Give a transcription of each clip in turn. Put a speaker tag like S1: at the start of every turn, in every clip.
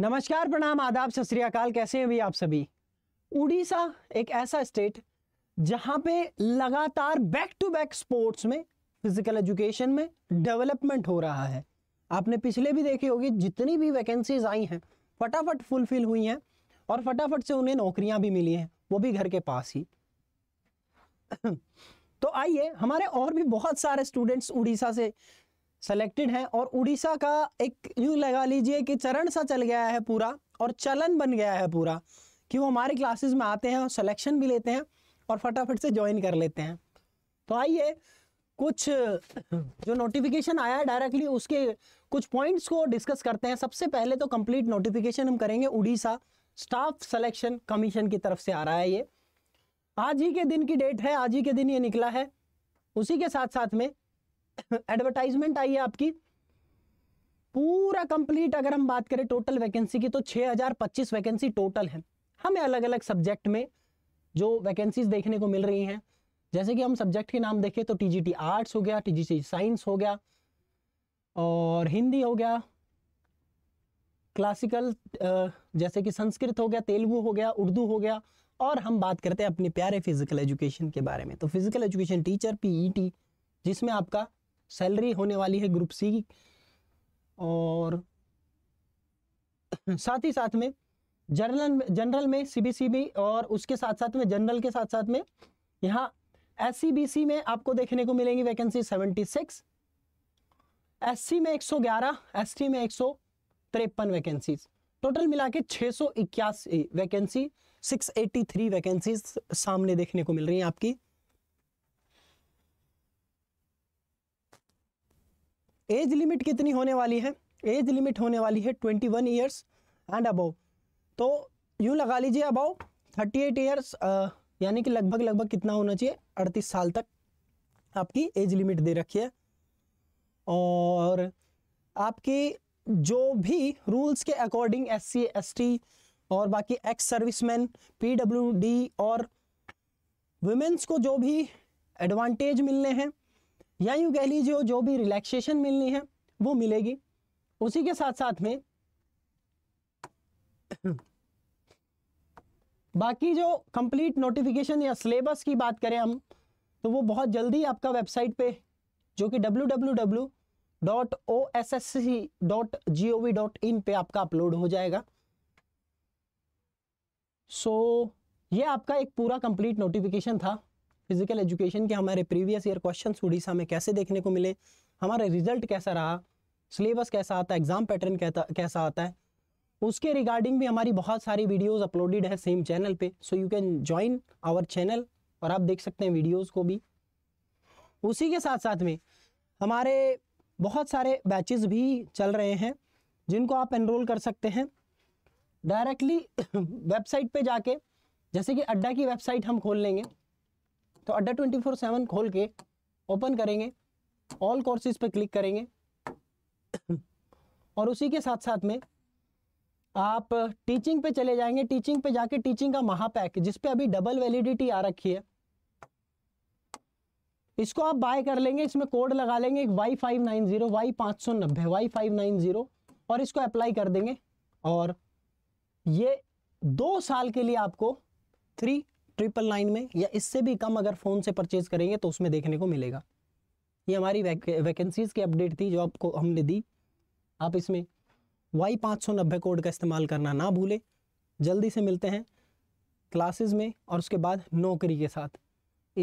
S1: नमस्कार प्रणाम आदाब सत श्रीकाल कैसे हैं भी आप सभी उड़ीसा एक ऐसा स्टेट जहां पे लगातार बैक टू बैक स्पोर्ट्स में फिजिकल एजुकेशन में डेवलपमेंट हो रहा है आपने पिछले भी देखे होगी जितनी भी वैकेंसीज आई हैं फटाफट फुलफिल हुई हैं और फटाफट से उन्हें नौकरियां भी मिली हैं वो भी घर के पास ही तो आइए हमारे और भी बहुत सारे स्टूडेंट्स उड़ीसा से सेलेक्टेड हैं और उड़ीसा का एक यूँ लगा लीजिए कि चरण सा चल गया है पूरा और चलन बन गया है पूरा कि वो हमारे क्लासेस में आते हैं और सिलेक्शन भी लेते हैं और फटाफट से ज्वाइन कर लेते हैं तो आइए कुछ जो नोटिफिकेशन आया है डायरेक्टली उसके कुछ पॉइंट्स को डिस्कस करते हैं सबसे पहले तो कंप्लीट नोटिफिकेशन हम करेंगे उड़ीसा स्टाफ सिलेक्शन कमीशन की तरफ से आ रहा है ये आज ही के दिन की डेट है आज ही के दिन ये निकला है उसी के साथ साथ में एडवर्टाइजमेंट आई है आपकी पूरा कंप्लीट अगर हम बात करें टोटल वैकेंसी की तो 6025 वैकेंसी टोटल है हमें अलग अलग सब्जेक्ट में जो वैकेंसीज देखने को मिल रही हैं जैसे कि हम सब्जेक्ट के नाम देखें तो टी आर्ट्स हो गया टी साइंस हो गया और हिंदी हो गया क्लासिकल जैसे कि संस्कृत हो गया तेलुगु हो गया उर्दू हो गया और हम बात करते हैं अपने प्यारे फिजिकल एजुकेशन के बारे में तो फिजिकल एजुकेशन टीचर पीईटी जिसमें आपका सैलरी होने वाली है ग्रुप सी की और साथ ही साथ में जनरल जनरल में सीबीसीबी और उसके साथ साथ में जनरल के साथ साथ में यहाँ एस में आपको देखने को मिलेंगी वैकेंसी 76 एससी में 111 एसटी में एक सौ तिरपन वैकेंसीज टोटल मिला के छः सौ इक्यासी वैकेंसी 683 वैकेंसीज सामने देखने को मिल रही है आपकी एज लिमिट कितनी होने वाली है एज लिमिट होने वाली है twenty one years and above तो यूँ लगा लीजिए अबव थर्टी एट ईयर्स यानी कि लगभग लगभग कितना होना चाहिए अड़तीस साल तक आपकी एज लिमिट दे रखी है और आपकी जो भी रूल्स के according S C S T और बाकी ex serviceman P W D और वुमेंस को जो भी एडवांटेज मिलने हैं या यूँ कह लीजिए जो भी रिलैक्सेशन मिलनी है वो मिलेगी उसी के साथ साथ में बाकी जो कंप्लीट नोटिफिकेशन या सिलेबस की बात करें हम तो वो बहुत जल्दी आपका वेबसाइट पे जो कि www.ossc.gov.in पे आपका अपलोड हो जाएगा सो so, ये आपका एक पूरा कंप्लीट नोटिफिकेशन था फिजिकल एजुकेशन के हमारे प्रीवियस ईयर क्वेश्चन उड़ीसा में कैसे देखने को मिले हमारे रिजल्ट कैसा रहा सिलेबस कैसा आता है एग्जाम पैटर्न कैसा आता है उसके रिगार्डिंग भी हमारी बहुत सारी वीडियोस अपलोडेड है सेम चैनल पे so you can join our channel और आप देख सकते हैं वीडियोस को भी उसी के साथ साथ में हमारे बहुत सारे बैचेस भी चल रहे हैं जिनको आप एनरोल कर सकते हैं डायरेक्टली वेबसाइट पे जाके जैसे कि अड्डा की वेबसाइट हम खोल लेंगे तो अड्डा ट्वेंटी फोर सेवन खोल के ओपन करेंगे ऑल कोर्सेज पे क्लिक करेंगे और उसी के साथ साथ में आप टीचिंग पे चले जाएंगे टीचिंग पे जाके टीचिंग का महापैक जिसपे अभी डबल वैलिडिटी आ रखी है इसको आप बाय कर लेंगे इसमें कोड लगा लेंगे Y five nine zero Y पाँच सौ नब्बे वाई फाइव नाइन जीरो और इसको अप्लाई कर देंगे और ये दो साल के लिए आपको थ्री ट्रिपल नाइन में या इससे भी कम अगर फ़ोन से परचेज़ करेंगे तो उसमें देखने को मिलेगा ये हमारी वैकेंसीज़ की अपडेट थी जो आपको हमने दी आप इसमें वाई पाँच सौ नब्बे कोड का इस्तेमाल करना ना भूलें जल्दी से मिलते हैं क्लासेस में और उसके बाद नौकरी के साथ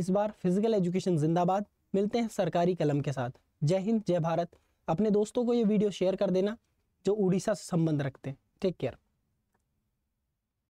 S1: इस बार फिजिकल एजुकेशन जिंदाबाद मिलते हैं सरकारी कलम के साथ जय हिंद जय भारत अपने दोस्तों को ये वीडियो शेयर कर देना जो उड़ीसा से संबंध रखते हैं टेक केयर